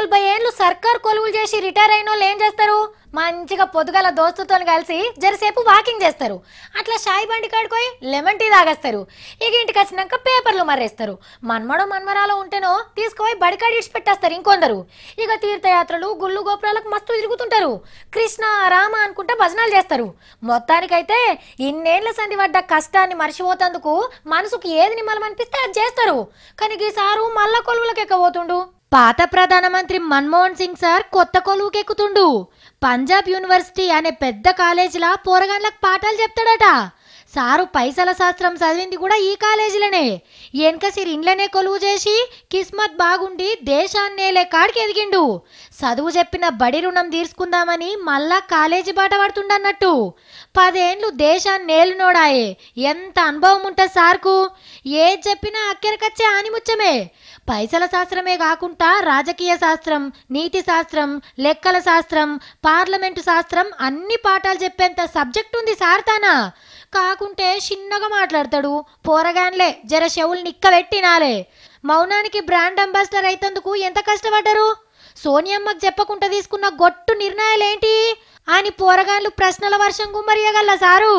నలభై ఏళ్ళు సర్కార్ కొలువులు చేసి రిటైర్ అయిన వాళ్ళు ఏం చేస్తారు మంచిగా పొద్దుగల దోస్తుతో కలిసి జరసేపు వాకింగ్ చేస్తారు అట్లా షాయి బండి కాడుకోయి లెమన్ టీ తాగేస్తారు ఇక ఇంటికి వచ్చినాక పేపర్లు మరేస్తారు మన్మడో మన్మరాలో ఉంటేనో తీసుకుపోయి బడికాడి పెట్టేస్తారు ఇంకొందరు ఇక తీర్థయాత్రలు గుళ్ళు గోపురాలకు మస్తు తిరుగుతుంటారు కృష్ణ రామ అనుకుంటా భజనాలు చేస్తారు మొత్తానికైతే ఇన్నేళ్ల సంధి పడ్డ కష్టాన్ని మర్చిపోతేందుకు మనసుకు ఏది నిమ్మలమనిపిస్తే అది చేస్తారు కానీ ఈసారు మళ్ళా కొలువులకు ఎక్కబోతుండు పాత ప్రధానమంత్రి మన్మోహన్ సింగ్ సార్ కొత్త కొలువుకెక్కుతుండు పంజాబ్ యూనివర్సిటీ అనే పెద్ద కాలేజీలా పోరగాన్లకు పాఠాలు చెప్తాడట సారు పైసల శాస్త్రం చదివింది కూడా ఈ కాలేజీలోనే సిరి ఇండ్లనే కొలువు చేసి కిస్మత్ బాగుండి దేశాన్నేలే కాడికి ఎదిగిండు చదువు చెప్పిన బడి రుణం తీర్చుకుందామని మళ్ళా కాలేజీ బాట పడుతుండన్నట్టు పదేండ్లు దేశాన్ని నోడాయే ఎంత అనుభవం ఉంటుంది సార్కు ఏది చెప్పినా అక్కెరకచ్చే ఆనిముచ్చమే పైసల శాస్త్రమే కాకుండా రాజకీయ శాస్త్రం నీతి శాస్త్రం లెక్కల శాస్త్రం పార్లమెంటు శాస్త్రం అన్ని పాఠాలు చెప్పేంత సబ్జెక్ట్ ఉంది సార్ తానా కాకుంటే చిన్నగా మాట్లాడతాడు పోరగాన్లే జర షవులు నిక్కబెట్టినాలే మౌనానికి బ్రాండ్ అంబాసిడర్ అయితందుకు ఎంత కష్టపడ్డారు సోనియమ్మకు చెప్పకుండా తీసుకున్న గొట్టు నిర్ణయాలేంటి అని పోరగాన్లు ప్రశ్నల వర్షం గుమ్మరియగల సారు